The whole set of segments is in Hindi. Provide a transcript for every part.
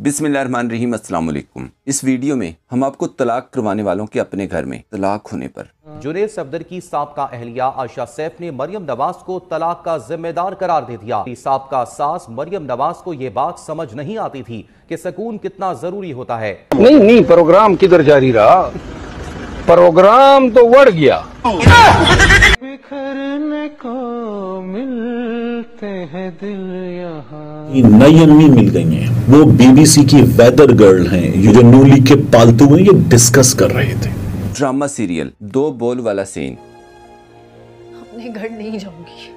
अस्सलाम वालेकुम इस वीडियो में हम आपको तलाक करवाने वालों के अपने घर में तलाक होने पर जुनेद सफदर की सबका अहलिया आशा सैफ ने मरियम नवाज को तलाक का जिम्मेदार करार दे दिया सबका सास मरियम नवाज को ये बात समझ नहीं आती थी कि सुकून कितना जरूरी होता है नहीं नहीं प्रोग्राम किधर जारी रहा प्रोग्राम तो बढ़ गया बिखरने को मिल नई अम्मी मिल गई हैं वो बीबीसी की वेदर गर्ल हैं ये जो नूली लीग के पालतू हैं ये डिस्कस कर रहे थे ड्रामा सीरियल दो बोल वाला सीन अपने घर नहीं जाऊंगी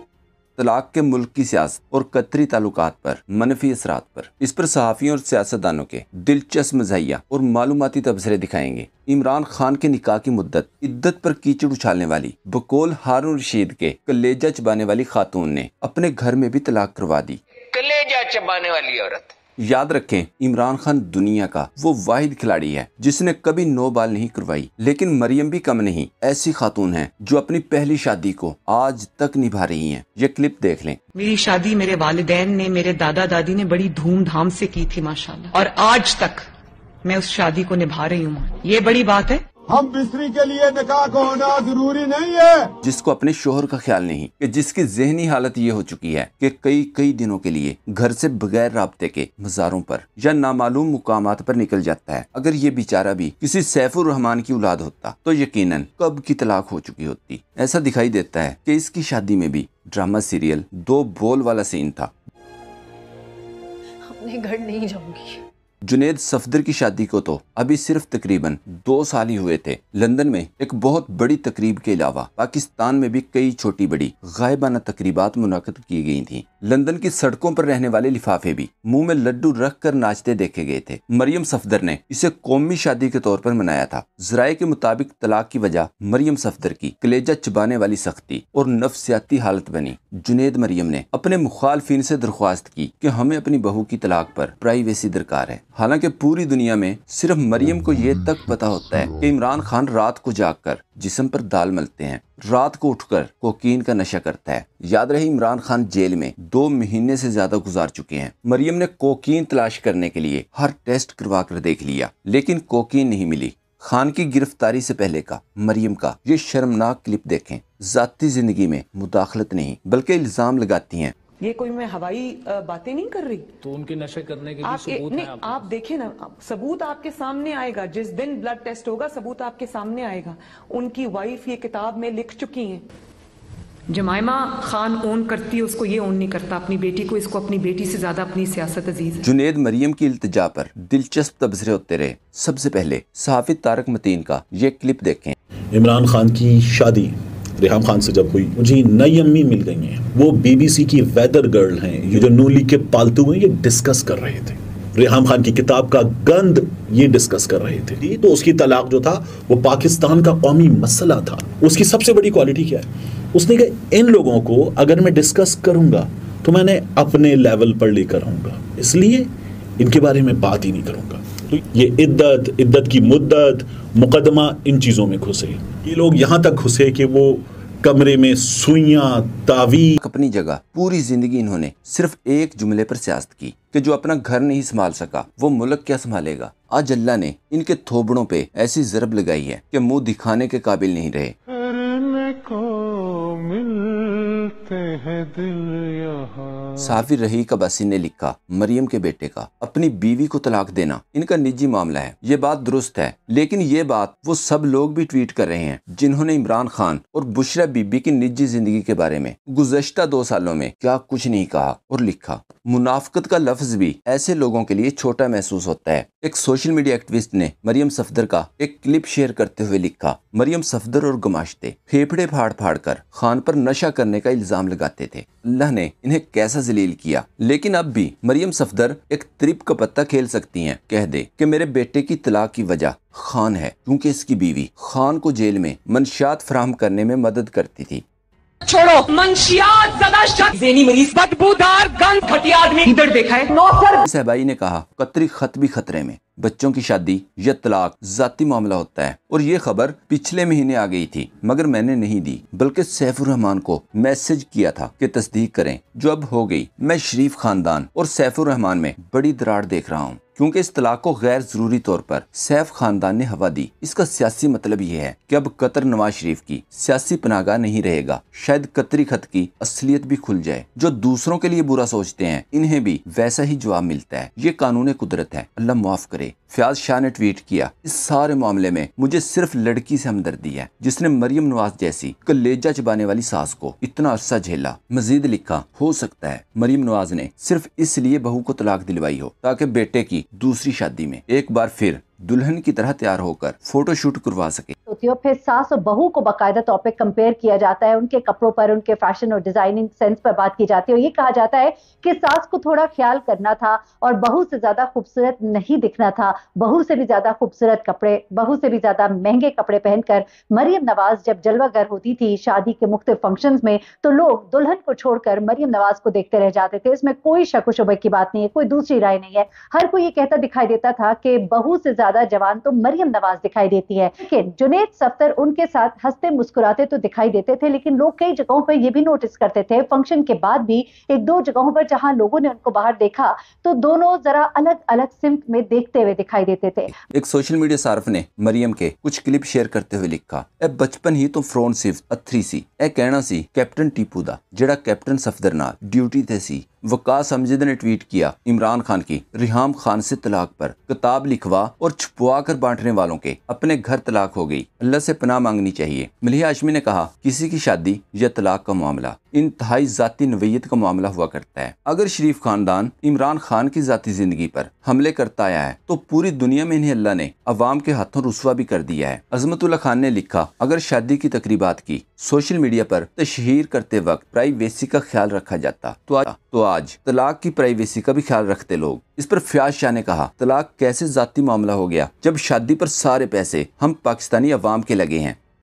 तलाक के मुल्क की सियासत और कतरी तलुक पर मनफी असरा पर इस पर सहाफ़ियों और सियासतदानों के दिलचस्प मजाया और मालूमती तबसरे दिखाएंगे इमरान खान के निकाह की मुद्दत इद्दत पर कीचड़ उछालने वाली बकोल हारून रशीद के कलेजा चबाने वाली खातून ने अपने घर में भी तलाक करवा दी कलेजा चबाने वाली औरत याद रखें इमरान खान दुनिया का वो वाहिद खिलाड़ी है जिसने कभी नो बाल नहीं करवाई लेकिन मरियम भी कम नहीं ऐसी खातून है जो अपनी पहली शादी को आज तक निभा रही है ये क्लिप देख लें मेरी शादी मेरे वालदेन ने मेरे दादा दादी ने बड़ी धूमधाम से की थी माशाल्लाह और आज तक मैं उस शादी को निभा रही हूँ ये बड़ी बात है हम बिस्तरी के लिए निकाह को होना जरूरी नहीं है जिसको अपने शोहर का ख्याल नहीं कि जिसकी जहनी हालत ये हो चुकी है कि कई कई दिनों के लिए घर से बगैर रबते के मज़ारों पर या नामालूम मुकाम पर निकल जाता है अगर ये बेचारा भी किसी सैफुर रहमान की औलाद होता तो यकीन कब की तलाक हो चुकी होती ऐसा दिखाई देता है की इसकी शादी में भी ड्रामा सीरियल दो बोल वाला सीन था अपने घर नहीं जाऊंगी जुनेद सफदर की शादी को तो अभी सिर्फ तकरीबन दो साल ही हुए थे लंदन में एक बहुत बड़ी तकरीब के अलावा पाकिस्तान में भी कई छोटी बड़ी गायबाना तकरीबा मुनद की गई थी लंदन की सड़कों पर रहने वाले लिफाफे भी मुंह में लड्डू रख कर नाचते देखे गए थे मरियम सफदर ने इसे कौमी शादी के तौर पर मनाया था जराये के मुताबिक तलाक की वजह मरियम सफदर की कलेजा चबाने वाली सख्ती और नफसियाती हालत बनी जुनेद मरियम ने अपने मुखालफिन से दरख्वास्त की हमें अपनी बहू की तलाक पर प्राइवेसी दरकार है हालांकि पूरी दुनिया में सिर्फ मरियम को ये तक पता होता है कि इमरान खान रात को जाकर जिसम पर दाल मलते हैं रात को उठकर कोकीन का नशा करता है याद रहे इमरान खान जेल में दो महीने से ज्यादा गुजार चुके हैं मरियम ने कोकीन तलाश करने के लिए हर टेस्ट करवा कर देख लिया लेकिन कोकीन नहीं मिली खान की गिरफ्तारी से पहले का मरियम का ये शर्मनाक क्लिप देखें जाती जिंदगी में मुदाखलत नहीं बल्कि इल्जाम लगाती हैं ये कोई मैं हवाई बातें नहीं कर रही तो उनके नशे करने के आप सबूत ए, आप, आप देखें ना सबूत आपके सामने आएगा जिस दिन ब्लड टेस्ट होगा सबूत आपके सामने आएगा उनकी वाइफ ये किताब में लिख चुकी है जमायमा खान ओन करती है उसको ये ओन नहीं करता अपनी बेटी को इसको अपनी बेटी से ज्यादा अपनी सियासत अजीज जुनेद मरियम की इल्तजा पर दिलचस्प तबसरे होते रहे सबसे पहले सहाफित तारक मतीन का ये क्लिप देखें इमरान खान की शादी रिहाम खान से जब हुई मुझे नई अम्मी मिल गई हैं वो बीबीसी की वेदर गर्ल हैं ये जो नू लीग के पालतू हैं ये डिस्कस कर रहे थे रेहम खान की किताब का गंद ये डिस्कस कर रहे थे तो उसकी तलाक जो था वो पाकिस्तान का कौमी मसला था उसकी सबसे बड़ी क्वालिटी क्या है उसने कहा इन लोगों को अगर मैं डिस्कस करूँगा तो मैंने अपने लेवल पर लेकर आऊँगा इसलिए इनके बारे में बात ही नहीं करूँगा तो ये इद्दत इद्दत की मुद्दत मुकदमा इन चीज़ों में घुसे ये लोग यहाँ तक घुसे कि वो कमरे में सुइया तावी अपनी जगह पूरी जिंदगी इन्होंने सिर्फ एक जुमले पर सियासत की कि जो अपना घर नहीं संभाल सका वो मुल्क क्या संभालेगा आज अल्लाह ने इनके थोबड़ों पे ऐसी जरब लगाई है कि मुंह दिखाने के काबिल नहीं रहे को मिलते हैं दिल यहाँ साफिर रही कबासी ने लिखा मरियम के बेटे का अपनी बीवी को तलाक देना इनका निजी मामला है ये बात दुरुस्त है लेकिन ये बात वो सब लोग भी ट्वीट कर रहे हैं जिन्होंने इमरान खान और बुशरा बीबी की निजी जिंदगी के बारे में गुजश्ता दो सालों में क्या कुछ नहीं कहा और लिखा मुनाफ्त का लफ्ज भी ऐसे लोगों के लिए छोटा महसूस होता है एक सोशल मीडिया एक्टिविस्ट ने मरियम सफदर का एक क्लिप शेयर करते हुए लिखा मरियम सफदर और गुमाशते फेफड़े फाड़ फाड़ कर खान पर नशा करने का इल्जाम लगाते थे अल्लाह ने इन्हें कैसा जलील किया लेकिन अब भी मरियम सफदर एक त्रिप का पत्ता खेल सकती हैं कह दे कि मेरे बेटे की तलाक की वजह खान है क्योंकि इसकी बीवी खान को जेल में मंशात फ्राहम करने में मदद करती थी छोड़ो मंशियात ज्यादा जेनी मरीज बदबूदार गंद घटिया आदमी इधर देखा है नो सर सहबाई ने कहा कतरी खत भी खतरे में बच्चों की शादी या तलाक जाती मामला होता है और ये खबर पिछले महीने आ गई थी मगर मैंने नहीं दी बल्कि सैफुर रहमान को मैसेज किया था कि तस्दीक करें जो अब हो गई मैं शरीफ खानदान और सैफुर रहमान में बड़ी दरार देख रहा हूँ क्योंकि इस तलाक को गैर जरूरी तौर पर सैफ खानदान ने हवा दी इसका सियासी मतलब यह है कि अब कतर नवाज शरीफ की सियासी पनागा नहीं रहेगा शायद कतरी खत की असलियत भी खुल जाए जो दूसरों के लिए बुरा सोचते हैं इन्हें भी वैसा ही जवाब मिलता है ये कानून कुदरत है अल्लाह माफ करे फयाज शाह ने ट्वीट किया इस सारे मामले में मुझे सिर्फ लड़की से हमदर्दी है जिसने मरियम नवाज जैसी कलेजा चबाने वाली सास को इतना अरसा झेला मजीद लिखा हो सकता है मरियम नवाज ने सिर्फ इसलिए बहू को तलाक दिलवाई हो ताकि बेटे की दूसरी शादी में एक बार फिर दुल्हन की तरह तैयार होकर फोटोशूट करवा सके होती है और फिर सास और बहू को बाकायदा तौर पर कंपेयर किया जाता है उनके कपड़ों पर उनके फैशन और डिजाइनिंग सेंस पर बात की जाती है और ये कहा जाता है कि सास को थोड़ा ख्याल करना था और बहू से ज्यादा खूबसूरत नहीं दिखना था बहू से भी ज्यादा खूबसूरत कपड़े बहू से भी ज्यादा महंगे कपड़े पहनकर मरियम नवाज जब जलवागर होती थी शादी के मुख्त फंक्शन में तो लोग दुल्हन को छोड़कर मरियम नवाज को देखते रह जाते थे इसमें कोई शक शुबे की बात नहीं है कोई दूसरी राय नहीं है हर कोई ये कहता दिखाई देता था कि बहू से ज्यादा जवान तो मरियम नवाज दिखाई देती है लेकिन जुनेद सफेद सफ्तर उनके साथ हंसते मुस्कुराते तो दिखाई देते थे लेकिन लोग कई जगहों पर यह भी नोटिस करते थे फंक्शन के बाद भी एक दो जगहों पर जहां लोगों ने उनको बाहर देखा तो दोनों जरा अलग अलग सिम्प में देखते हुए दिखाई देते थे एक सोशल मीडिया सार्फ ने मरियम के कुछ क्लिप शेयर करते हुए लिखा ए बचपन ही तो फ्रोन सिर्फ अथरी सी ए कहना सी कैप्टन टीपू का जेड़ा कैप्टन सफदर ਨਾਲ ਡਿਊਟੀ ਤੇ वकास हमजिद ने ट्वीट किया इमरान खान की रिहाम खान से तलाक पर किताब लिखवा और छुपवा कर बांटने वालों के अपने घर तलाक हो गई अल्लाह से पनाह मांगनी चाहिए मलिया आशमी ने कहा किसी की शादी या तलाक का मामला इंतहाई ज़ाती नवीयत का मामला हुआ करता है अगर शरीफ खानदान इमरान खान की ज़ाती ज़िंदगी पर हमले करता आया है तो पूरी दुनिया में इन्हें अल्लाह ने अवाम के हाथों रसुआ भी कर दिया है अजमतुल्ला खान ने लिखा अगर शादी की तकरीबात की सोशल मीडिया पर तशहर करते वक्त प्राइवेसी का ख्याल रखा जाता तो आज तो आज तलाक की प्राइवेसी का भी ख्याल रखते लोग इस पर फयाज शाह ने कहा तलाक कैसे जाती मामला हो गया जब शादी पर सारे पैसे हम पाकिस्तानी अवाम के लगे हैं